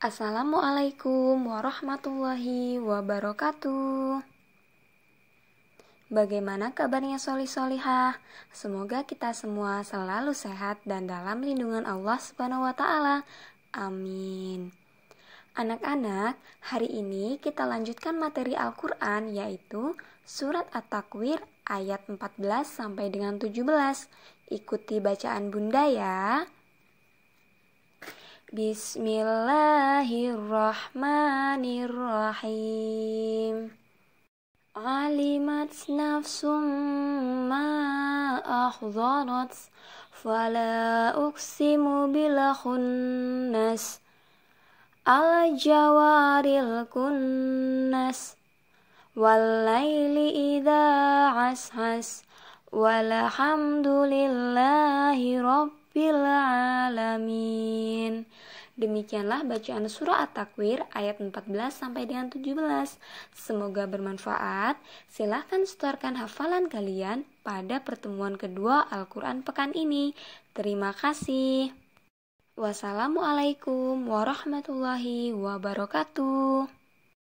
Assalamualaikum warahmatullahi wabarakatuh. Bagaimana kabarnya soli solihah? Semoga kita semua selalu sehat dan dalam lindungan Allah Subhanahu wa taala. Amin. Anak-anak, hari ini kita lanjutkan materi Al-Qur'an yaitu surat At-Takwir ayat 14 sampai dengan 17. Ikuti bacaan Bunda ya. بسم الله الرحمن الرحيم علمت نفس ما أحضرت فلا أقسم بالخنس الجوار الكنس والليل إذا عسعس والحمد لله رب rabbil alamin. Demikianlah bacaan surah At-Takwir ayat 14 sampai dengan 17. Semoga bermanfaat. Silahkan setorkan hafalan kalian pada pertemuan kedua Al-Quran pekan ini. Terima kasih. Wassalamualaikum warahmatullahi wabarakatuh.